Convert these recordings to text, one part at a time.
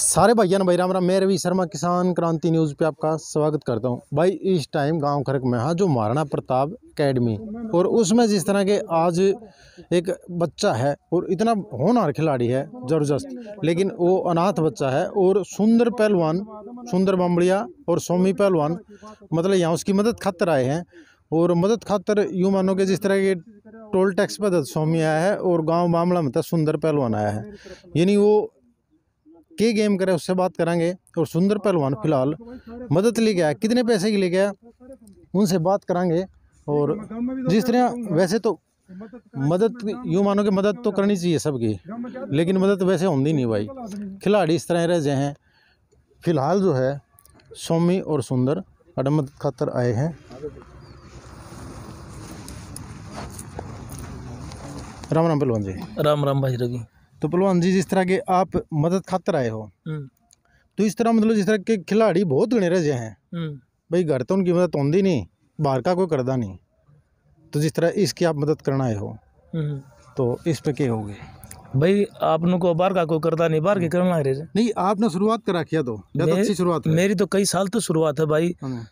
सारे भैया भाई राम राम मैं रवि शर्मा किसान क्रांति न्यूज़ पे आपका स्वागत करता हूँ भाई इस टाइम गांव खरक में हाँ जो महाराणा प्रताप एकेडमी और उसमें जिस तरह के आज एक बच्चा है और इतना होनहार खिलाड़ी है ज़बरदस्त लेकिन वो अनाथ बच्चा है और सुंदर पहलवान सुंदर बामड़िया और सोमी पहलवान मतलब यहाँ उसकी मदद खातर आए हैं और मदद खातर यूँ मानो कि जिस तरह के टोल टैक्स पर स्वामी आया है और गांव मामला में तो सुंदर पहलवान आया है यानी वो के गेम करे उससे बात करेंगे और सुंदर पहलवान फिलहाल मदद ले गया कितने पैसे की ले गया उनसे बात करेंगे और जिस तरह वैसे तो मदद यूँ मानो कि मदद तो करनी चाहिए सबकी लेकिन मदद वैसे होंगी नहीं भाई खिलाड़ी इस तरह रह जाए हैं फिलहाल जो है सोमी और सुंदर अडमद खातर आए हैं राम राम पहलवान जी राम राम भाई रवि तो पहलवान जी जिस तरह के आप मदद खातर आए हो हम्म। तो इस तरह मतलब जिस तरह के खिलाड़ी बहुत गणे रजे हैं हम्म। भाई घर तो उनकी मदद होती नहीं बाहर का कोई करदा नहीं तो जिस तरह इसकी आप मदद करना आए हो हम्म। तो इस पर क्या होगी भाई आपने को बाहर का कोई करता नहीं बाहर के करना लग है नहीं आपने शुरुआत करा किया तो, तो अच्छी शुरुआत मेरी तो कई साल तो शुरुआत है भाई हाँ।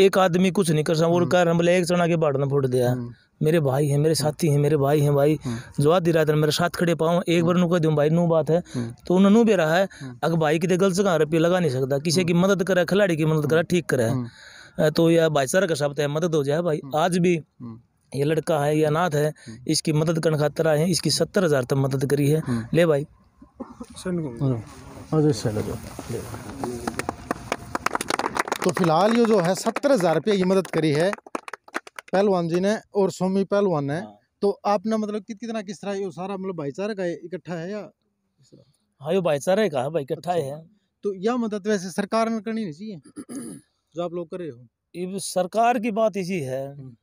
एक आदमी कुछ नहीं कर सकता और कह रहा मतलब एक चढ़ा के बाढ़ ने फोड़ दिया मेरे भाई हैं मेरे साथी हैं मेरे भाई हैं भाई हम्म। जवाब दिला रात मेरे साथ खड़े पाओ एक बार नू कह दूँ भाई नू बात है हम्म। तो उन्होंने नू भी रहा है हम्म। अगर भाई कितने गलत जगह रुपये लगा नहीं सकता किसी की मदद करे खिलाड़ी की मदद करे ठीक करे तो यह भाईचारा का शब्द है मदद हो जाए भाई आज भी ये लड़का है या नाथ है इसकी मदद करने खातर आए हैं इसकी सत्तर हज़ार तक मदद करी है ले भाई तो फिलहाल ये जो है सत्तर हज़ार रुपये की मदद करी है पहलवान जी ने और सोमी पहलवान ने हाँ। तो आपने मतलब कि कितना किस तरह सारा मतलब भाईचारा का इकट्ठा है या हाँ ये भाईचारा का भाई इकट्ठा अच्छा। है तो यह मदद वैसे सरकार ने करनी नहीं चाहिए जो आप लोग कर रहे हो सरकार की बात इसी है हम्म।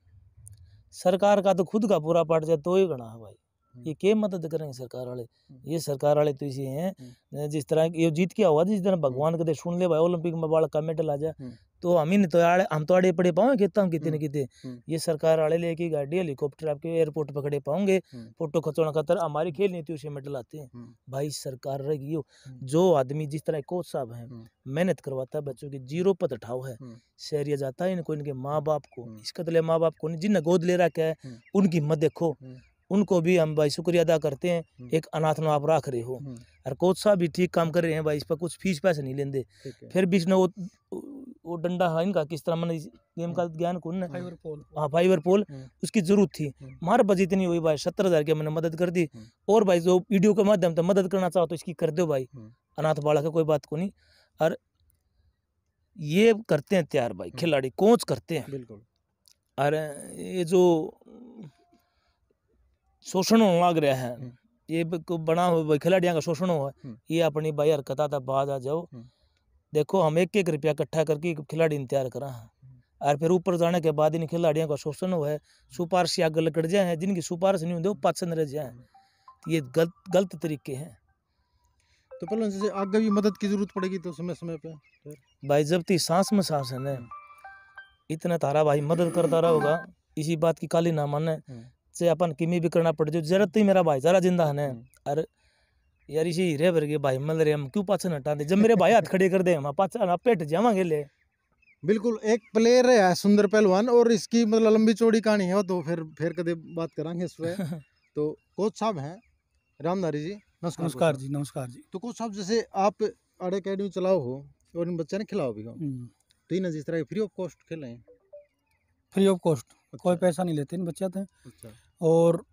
सरकार का तो खुद का पूरा पार्ट जाए तो ही गणा है भाई हम्म। ये के मदद करेंगे सरकार वाले हम्म। ये सरकार वाले तो इसी हैं जिस तरह ये जीत के हुआ जिस तरह भगवान कदे सुन ले भाई ओलंपिक में बड़ा का मेडल आ जाए तो हम ही नहीं तो आड़े हम तो आड़े पड़े पाओगे कितना कितने हम्म, न कितने हम्म। ये सरकार आड़े लेके गाड़ी हेलीकॉप्टर आपके एयरपोर्ट पकड़े पाओगे हम्म। फोटो खचोड़ा खतर हमारी खेल नहीं थी उसे मेडल आते हैं भाई सरकार रहेगी जो आदमी जिस तरह कोच साहब है मेहनत करवाता है बच्चों की जीरो पद उठाओ है शहरिया जाता है इनको इनके माँ बाप को इसका तो माँ बाप को नहीं जिन्हें गोद ले रखा है उनकी मत देखो उनको भी हम भाई शुक्रिया अदा करते हैं एक अनाथ में आप रख रहे हो और कोच साहब भी ठीक काम कर रहे हैं भाई इस पर कुछ फीस पैसे नहीं लेंगे फिर भी इसने वो वो डंडा है इनका किस तरह मैंने गेम का ज्ञान कौन है फाइबर पोल हाँ फाइबर पोल हम्म। उसकी जरूरत थी हमारे हम्म। बजे इतनी हुई भाई सत्तर हज़ार की मैंने मदद कर दी हम्म। और भाई जो वीडियो के माध्यम से मदद करना चाहो तो इसकी कर दो भाई अनाथ बाड़ा का कोई बात को नहीं और ये करते हैं तैयार भाई खिलाड़ी कोच करते हैं बिल्कुल और ये जो शोषण लग रहा है ये बना हुआ खिलाड़ियों का शोषण हुआ ये अपनी भाई हरकता था बाद आ जाओ देखो हम एक एक रुपया इकट्ठा करके खिलाड़ी तैयार करा हैं हम्म। और फिर ऊपर जाने के बाद इन खिलाड़ियों का शोषण हुआ है हम्म। सुपारश आग लकड़ जाए हैं जिनकी सुपारश नहीं होती वो पाचन रह जाए ये गलत गलत तरीके हैं तो पहले जैसे आगे भी मदद की जरूरत पड़ेगी तो समय समय पे भाई जब ती तो सांस में सांस है ना इतना तारा भाई मदद करता रहोगा इसी बात की काली ना माने हम्म। से अपन किमी भी करना पड़ जाए जरूरत तो ही मेरा भाई जरा जिंदा है ना अरे यार इसी हीरे भर के भाई मल रहे हम क्यों पाछे हटा दे जब मेरे भाई हाथ खड़े कर दे हम पाछा पेट जावा ले बिल्कुल एक प्लेयर है सुंदर पहलवान और इसकी मतलब लंबी चौड़ी कहानी है तो फिर फिर कदे बात करांगे इस पर तो कोच साहब हैं रामधारी जी नमस्कार नमस्कार जी नमस्कार जी तो कोच साहब जैसे आप आर्ट अकेडमी चलाओ हो और इन बच्चे ने खिलाओ भी हो हम्म। तो इन जिस तरह फ्री ऑफ कॉस्ट खेले फ्री ऑफ कॉस्ट कोई अच्छा। पैसा नहीं लेते इन बच्चे थे अच्छा। और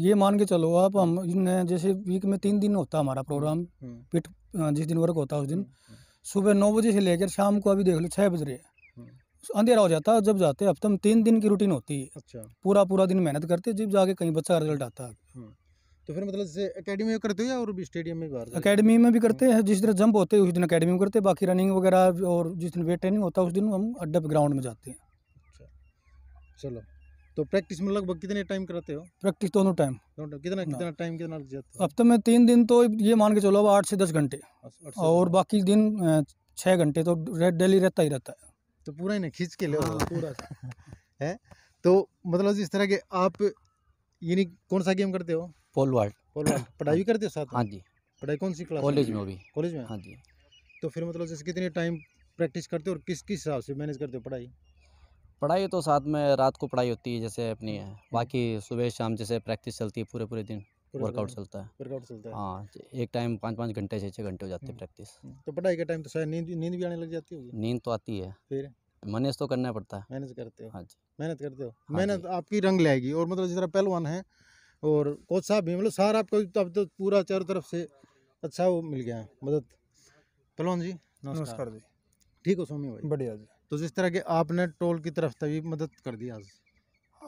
ये मान के चलो आप हम जैसे वीक में तीन दिन होता हमारा प्रोग्राम हम्म। पिट जिस दिन वर्क होता है उस दिन हम्म, हम्म। सुबह नौ बजे से लेकर शाम को अभी देख लो छः बज रहे अंधेरा हो जाता है जब जाते हैं अब तक तो तीन दिन की रूटीन होती है अच्छा पूरा पूरा दिन मेहनत करते हैं जब जाके कहीं बच्चा रिजल्ट आता है तो फिर मतलब जैसे अकेडमी में करते हो या और भी स्टेडियम में भी अकेडमी में भी करते हैं जिस दिन जंप होते हैं उस दिन अकेडमी में करते हैं बाकी रनिंग वगैरह और जिस दिन वेट ट्रेनिंग होता है उस दिन हम अड्डा ग्राउंड में जाते हैं अच्छा चलो तो प्रैक्टिस में लगभग कितने टाइम कराते हो प्रैक्टिस दोनों टाइम दोनों कितना कितना टाइम हाँ। कितना लग जाता है हफ्ते तो में तीन दिन तो ये मान के चलो अब आठ से दस घंटे और बाकी दिन छः घंटे तो डेली रहता ही रहता है तो पूरा ही ना खींच के ले हाँ। पूरा है तो मतलब इस तरह के आप यानी कौन सा गेम करते हो पोलवाल्ट पोलवाल्ट पढ़ाई भी करते हो साथ हाँ जी पढ़ाई कौन सी क्लास कॉलेज में भी कॉलेज में हाँ जी तो फिर मतलब जैसे कितने टाइम प्रैक्टिस करते हो और किस किस हिसाब से मैनेज करते हो पढ़ाई पढ़ाई तो साथ में रात को पढ़ाई होती है जैसे अपनी है हम्म, हम्म। बाकी सुबह शाम जैसे प्रैक्टिस चलती है पूरे पूरे दिन वर्कआउट चलता है वर्कआउट चलता है हाँ एक टाइम पाँच पाँच घंटे छः छः घंटे हो जाते हैं हम्म, प्रैक्टिस तो पढ़ाई के टाइम तो शायद नींद नींद भी आने लग जाती होगी नींद तो आती है फिर मैनेज तो करना पड़ता है मैनेज करते हो हाँ जी मेहनत करते हो हाँ मेहनत आपकी रंग लाएगी और मतलब जिस तरह पहलवान है और कोच साहब भी मतलब सारा आपको तो अब तो पूरा चारों तरफ से अच्छा वो मिल गया है मदद पहलवान जी नमस्कार जी ठीक हो स्वामी भाई बढ़िया जी तो जिस तरह के आपने टोल की तरफ तभी मदद कर दी आज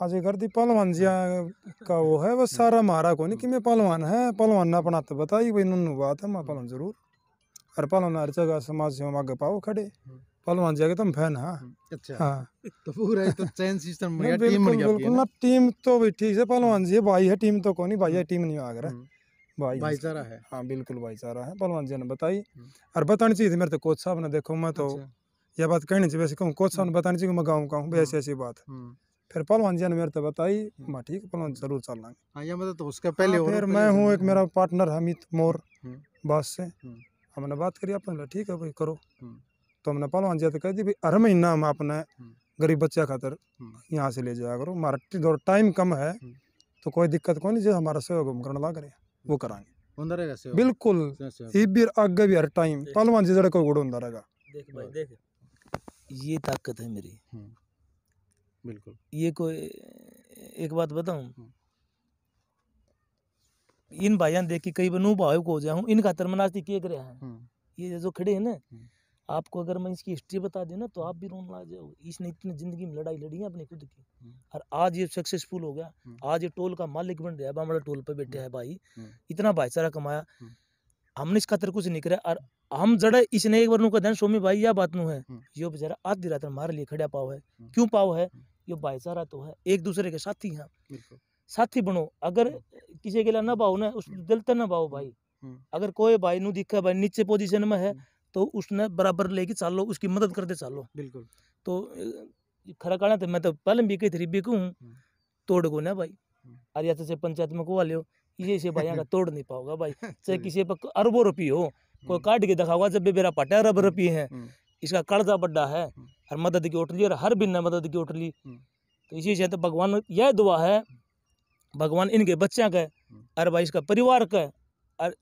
आज कर दी पहलवान जी हाँ, का वो है बस सारा मारा को नहीं कि मैं पहलवान है पहलवान ना अपना तो बताई भाई नुनु बात है मैं पहलवान जरूर हर पहलवान हर जगह समाज से हम आगे पाओ खड़े हम्म। पहलवान जी के तुम तो फैन हाँ अच्छा हाँ तो पूरा तो चैन सिस्टम टीम बिल्कुल बिल्कुल ना टीम तो भाई ठीक है पहलवान जी भाई है टीम तो कौन ही भाई है हम्म। टीम नहीं आ आगे हम्म। भाई भाईचारा है हाँ बिल्कुल भाईचारा है पहलवान जी ने बताई और बतानी चाहिए थी मेरे तो कोच साहब ने देखो मैं तो अच्छा। यह बात कहनी चाहिए वैसे कहूँ कोच हम्म। साहब बतानी चाहिए मैं गाँव का हूँ ऐसी ऐसी हम्म। बात हम्म। फिर पलवान जी ने मेरे तो बताई मैं ठीक है पलवान जरूर चल लाएंगे हाँ, मतलब तो उसके पहले हाँ, फिर मैं हूँ एक मेरा पार्टनर हमित मोर बास से हमने बात करी आपने ठीक है भाई करो तो हमने पलवान जी तो कह दी भाई हर महीना हम अपने गरीब बच्चा खातर यहाँ से ले जाया करो हमारा टाइम कम है तो कोई दिक्कत कौन नहीं जो हमारा सहयोग हम करना लग वो कराएंगे बिल्कुल भी आगे भी हर टाइम पलवान जी जरा कोई गुड़ होंगे देख भाई हाँ। देख ये ताकत है मेरी हम्म, बिल्कुल ये कोई एक बात बताऊं हम्म। इन भाईजान देख के कई बार नू भावुक हो जाऊं इन खातर मनाती के करे हैं हम्म। ये जो खड़े हैं ना आपको अगर मैं इसकी हिस्ट्री बता दें ना तो आप भी रोन ला जाओ इसने इतनी जिंदगी में लड़ाई लड़ी है अपनी खुद की और आज ये सक्सेसफुल हो गया आज ये टोल का मालिक बन रहा है बामड़ा टोल पर बैठे है भाई इतना भाईचारा कमाया हमने इस खतर कुछ नहीं करा और हम जड़ा इसने एक बार नुका कदन सोमी भाई या बात नु है हम्म। यो बेचारा आधी रात मार लिए खड़ा पाओ है हम्म। क्यों पाओ है हम्म। यो भाईचारा तो है एक दूसरे के साथी हैं साथी बनो अगर किसी के लिए ना पाओ ना उस दिल तक ना पाओ भाई अगर कोई भाई नु दिखा भाई नीचे पोजिशन में है तो उसने बराबर लेके चाल लो उसकी मदद करते चाल लो बिल्कुल तो खरा कहना था तो मैं तो पहले भी कही थी बीकू तोड़ गो ना भाई अरे तो से पंचायत में को लियो ये से भाई यहाँ तोड़ नहीं पाओगा भाई चाहे किसी पर अरबों रुपये हो कोई हम्म। काट के दिखाओगा जब भी मेरा पटा अरब हम्म, रुपये है हम्म। इसका कर्जा बड्डा है हर मदद की उठली और हर बिना मदद की उठली तो इसी से तो भगवान यह दुआ है भगवान इनके बच्चा का अरे भाई इसका परिवार का और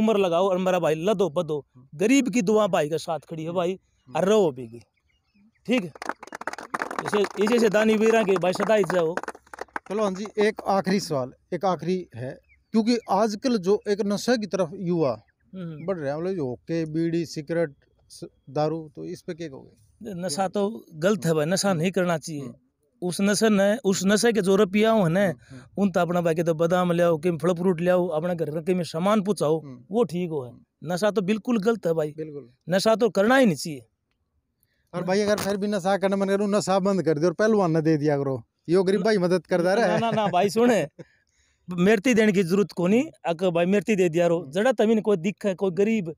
उम्र लगाओ और मेरा भाई लदो बदो गरीब की दुआ भाई के साथ खड़ी है भाई और रहो भी ठीक है इसे इसे दानी वीरा के भाई सदाई जाओ चलो हाँ जी एक आखिरी सवाल एक आखिरी है क्योंकि आजकल जो एक नशे की तरफ युवा हम्म, हम्म। बढ़ रहे हैं मतलब ओके बीड़ी सिगरेट दारू तो इस पे क्या कहोगे नशा तो गलत है भाई नशा नहीं करना चाहिए हम्म। उस नशे ने उस नशे के जो रुपया हो ना उन तो अपना भाई तो बादाम लियाओ कि फल फ्रूट लियाओ अपने घर रखे में सामान पूछाओ वो ठीक हो है नशा तो बिल्कुल गलत है भाई बिल्कुल नशा तो करना ही नहीं चाहिए और भाई अगर फिर भी नशा करना मन करूँ तो नशा बंद कर दे और पहलवान ने दे दिया करो यो गरीब भाई मदद कर दा रहा है ना ना भाई सुन मेरती देने की जरूरत को नहीं अगर भाई मेरती दे दिया रो जड़ा तमीन कोई दिख है कोई गरीब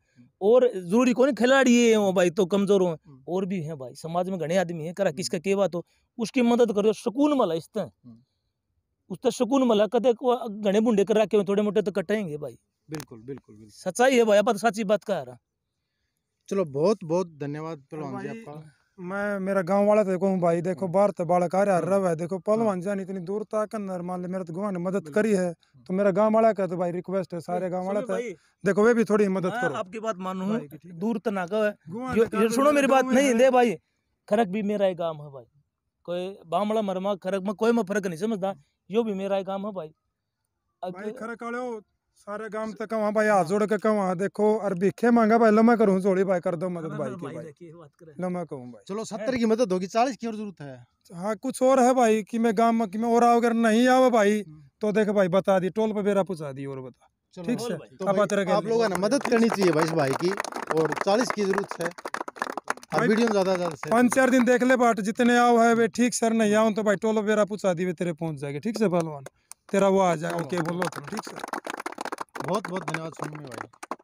और जरूरी कौन खिलाड़ी है वो भाई तो कमजोर हो हम्म। और भी है भाई समाज में घने आदमी है करा किसका के बात हो उसकी मदद करो सुकून मला इस तरह उस तरह सुकून मला कदे घने बुंडे कर रखे थोड़े मोटे तो कटेंगे भाई बिल्कुल बिल्कुल, सच्चाई है भाई आप तो सच्ची बात कह रहा चलो बहुत बहुत धन्यवाद प्रभाव जी आपका मैं मेरा गांव वाला तो कहूँ भाई देखो हम्म। बाहर तो बालक आ हम्म। रहा रव है देखो हाँ। पहलवान जानी इतनी दूर तक अंदर मान लो मेरा तो गुआ ने मदद करी है हम्म। तो मेरा गांव वाला का तो भाई रिक्वेस्ट है सारे गांव वाला का तो देखो वे भी थोड़ी मदद करो आपकी बात मानू दूर तो ना कहो तो सुनो मेरी बात नहीं दे भाई खरक भी मेरा ही गांव है भाई कोई बामला मरमा खरक में कोई मैं फर्क नहीं समझता यो भी मेरा ही गांव है भाई खरक वाले सारे गांव तक वहां भाई हाथ जोड़ के वहाँ देखो और भिखे मांगा भाई लो मैं करूँ जोड़ी भाई कर दो मदद भाई की भाई लो मैं कहूँ भाई चलो सत्तर की मदद होगी चालीस की और जरूरत है हाँ कुछ और है भाई कि मैं गांव में और आओ अगर नहीं आओ भाई हम्म। तो देख भाई बता दी टोल पे बेरा पूछा दी और बता ठीक से तो आप लोगों ने मदद करनी चाहिए भाई इस भाई की और चालीस की जरूरत है वीडियो ज़्यादा ज़्यादा पाँच चार दिन देख ले बाट जितने आओ है वे ठीक सर नहीं आओ तो भाई टोल पे बेरा पूछा दी वे तेरे पहुंच जाएगा ठीक से पहलवान तेरा वो आ जाएगा ओके बोलो ठीक सर बहुत बहुत धन्यवाद सुनने भाई